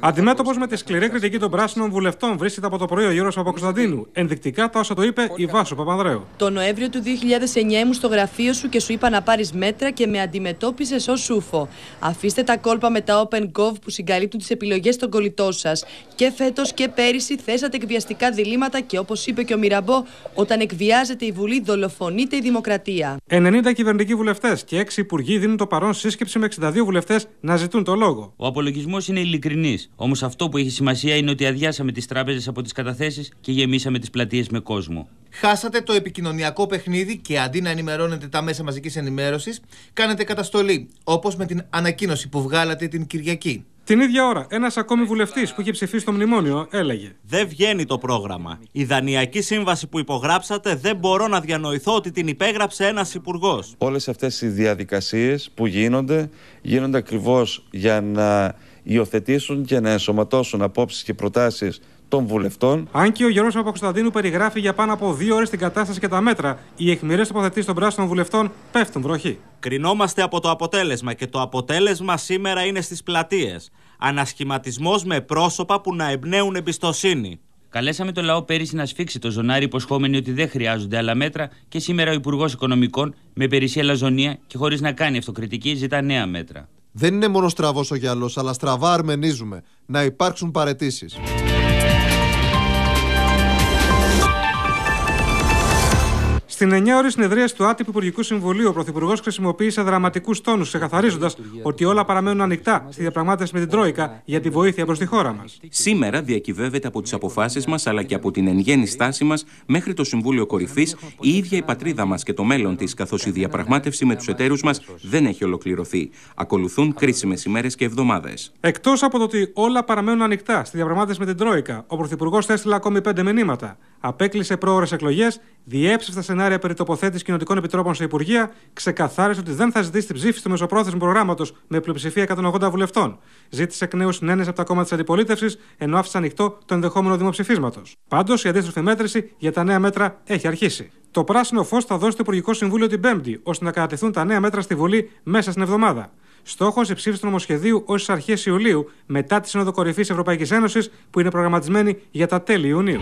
Αντιμέτωπο με τη σκληρή κριτική των πράσινων βουλευτών βρίσκεται από το πρωί ο Γιώργο Παπακοσταντίνου. Ενδεικτικά τα όσα το είπε η Βάσο Παπανδρέου. Το Νοέμβριο του 2009 ήμουν στο γραφείο σου και σου είπα να πάρεις μέτρα και με αντιμετώπισες ως σούφο. Αφήστε τα κόλπα με τα open gov που συγκαλύπτουν τις επιλογές των κολλητών σας. Και φέτος και πέρυσι θέσατε εκβιαστικά διλήμματα και όπως είπε και ο Μυραμπό, όταν εκβιάζεται η Βουλή, δολοφονείται η δημοκρατία. 90 κυβερνητικοί βουλευτές και 6 υπουργοί δίνουν το παρόν σύσκεψη με 62 βουλευτές να ζητούν το λόγο. Ο απολογισμός είναι ειλικρινή ειλικρινής. Όμως αυτό που έχει σημασία είναι ότι αδειάσαμε τις τράπεζες από τις καταθέσεις και γεμίσαμε τις πλατείες με κόσμο. Χάσατε το επικοινωνιακό παιχνίδι και αντί να ενημερώνετε τα μέσα μαζικής ενημέρωσης, κάνετε καταστολή. Όπως με την ανακοίνωση που βγάλατε την Κυριακή. Την ίδια ώρα, ένας ακόμη βουλευτής που είχε ψηφίσει στο μνημόνιο έλεγε: Δεν βγαίνει το πρόγραμμα. Η δανειακή σύμβαση που υπογράψατε δεν μπορώ να διανοηθώ ότι την υπέγραψε ένας υπουργός. Όλες αυτές οι διαδικασίες που γίνονται, γίνονται ακριβώς για να υιοθετήσουν και να ενσωματώσουν απόψεις και προτάσεις των βουλευτών. Αν και ο Γιώργος Παπακοσταντίνου περιγράφει για πάνω από δύο ώρες την κατάσταση και τα μέτρα, οι αιχμηρές τοποθετήσεις των πράσινων βουλευτών πέφτουν βροχή. Κρινόμαστε από το αποτέλεσμα και το αποτέλεσμα σήμερα είναι στις πλατείες. Ανασχηματισμός με πρόσωπα που να εμπνέουν εμπιστοσύνη. Καλέσαμε το λαό πέρυσι να σφίξει το ζωνάρι, υποσχόμενοι ότι δεν χρειάζονται άλλα μέτρα και σήμερα ο Υπουργός Οικονομικών, με περισσία λαζονία και χωρίς να κάνει αυτοκριτική, ζητά νέα μέτρα. Δεν είναι μόνο στραβός ο γυαλός, αλλά στραβά αρμενίζουμε. Να υπάρξουν παρετήσεις. Στην 9 ώρε συνεδρία του άτυπου Υπουργικού Συμβουλίου, ο Πρωθυπουργός χρησιμοποίησε δραματικούς τόνους, ξεκαθαρίζοντας ότι όλα παραμένουν ανοιχτά στη διαπραγμάτευση με την Τρόικα για τη βοήθεια προς τη χώρα μας. Σήμερα διακυβεύεται από τις αποφάσεις μας αλλά και από την εν στάση μας μέχρι το Συμβούλιο Κορυφής η ίδια η πατρίδα μας και το μέλλον της, καθώς η διαπραγμάτευση με τους εταίρους μας δεν έχει ολοκληρωθεί. Ακολουθούν κρίσιμες ημέρες και εβδομάδες. Εκτός από το ότι όλα παραμένουν ανοιχτά στη διαπραγμάτευση με την Τρόικα, ο Πρωθυπουργός έστειλε ακόμη πέντε μηνύματα απέκλεισε πρόορε εκλογέ, διέψευσε τα σενάρια περί τοποθέτησης κοινοτικών επιτρόπων σε Υπουργεία, ξεκαθάρισε ότι δεν θα ζητήσει την ψήφιση του μεσοπρόθεσμου προγράμματος με πλειοψηφία 180 βουλευτών. Ζήτησε εκ νέου συνένεση από τα κόμματα της αντιπολίτευσης, ενώ άφησε ανοιχτό το ενδεχόμενο δημοψηφίσματος. Πάντως, η αντίστροφη μέτρηση για τα νέα μέτρα έχει αρχίσει. Το πράσινο φως θα δώσει το Υπουργικό Συμβούλιο την Πέμπτη, ώστε να κατατεθούν τα νέα μέτρα στη Βουλή μέσα στην εβδομάδα. Στόχος η ψήφιση του νομοσχεδίου ως αρχές Ιουλίου, μετά τη Σύνοδο Ευρωπαϊκής Ένωσης που είναι προγραμματισμένη για τα τέλη Ιουνίου.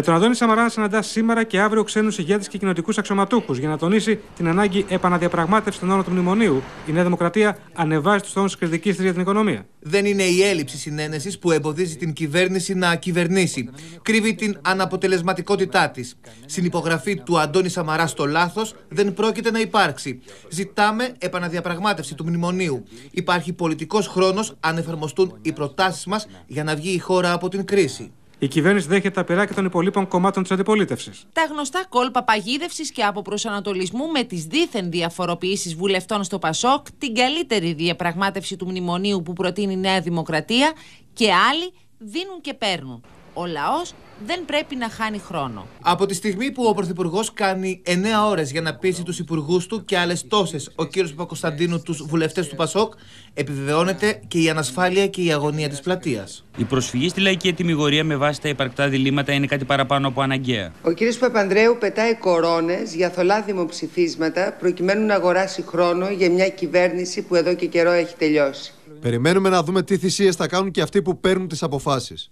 Με τον Αντώνη Σαμαρά συναντά σήμερα και αύριο ξένους ηγέτες και κοινοτικούς αξιωματούχους για να τονίσει την ανάγκη επαναδιαπραγμάτευσης των όρων του μνημονίου. Η Νέα Δημοκρατία ανεβάζει τους τόνου κριτικής της για την οικονομία. Δεν είναι η έλλειψη συνένεσης που εμποδίζει την κυβέρνηση να κυβερνήσει. Κρύβει την αναποτελεσματικότητά της. Στην υπογραφή του Αντώνη Σαμαρά στο λάθος δεν πρόκειται να υπάρξει. Ζητάμε επαναδιαπραγμάτευση του μνημονίου. Υπάρχει πολιτικός χρόνος αν εφαρμοστούν οι προτάσεις μας για να βγει η χώρα από την κρίση. Η κυβέρνηση δέχεται τα και των υπολείπων κομμάτων της αντιπολίτευσης. Τα γνωστά κόλπα παγίδευσης και αποπροσανατολισμού με τις δίθεν διαφοροποιήσεις βουλευτών στο Πασόκ, την καλύτερη διαπραγμάτευση του μνημονίου που προτείνει η Νέα Δημοκρατία και άλλοι δίνουν και παίρνουν ο λαός δεν πρέπει να χάνει χρόνο. Από τη στιγμή που ο Πρωθυπουργός κάνει 9 ώρες για να πείσει τους υπουργούς του και άλλες τόσες, ο κύριος Παπακοσταντίνου, τους βουλευτές του Πασόκ, επιβεβαιώνεται και η ανασφάλεια και η αγωνία της πλατείας. Η προσφυγή στη λαϊκή ετοιμιγορία με βάση τα υπαρκτά διλήμματα είναι κάτι παραπάνω από αναγκαία. Ο κύριος Παπανδρέου πετάει κορώνες για θολά δημοψηφίσματα προκειμένου να αγοράσει χρόνο για μια κυβέρνηση που εδώ και καιρό έχει τελειώσει. Περιμένουμε να δούμε τι θυσίες θα κάνουν και αυτοί που παίρνουν τις αποφάσεις.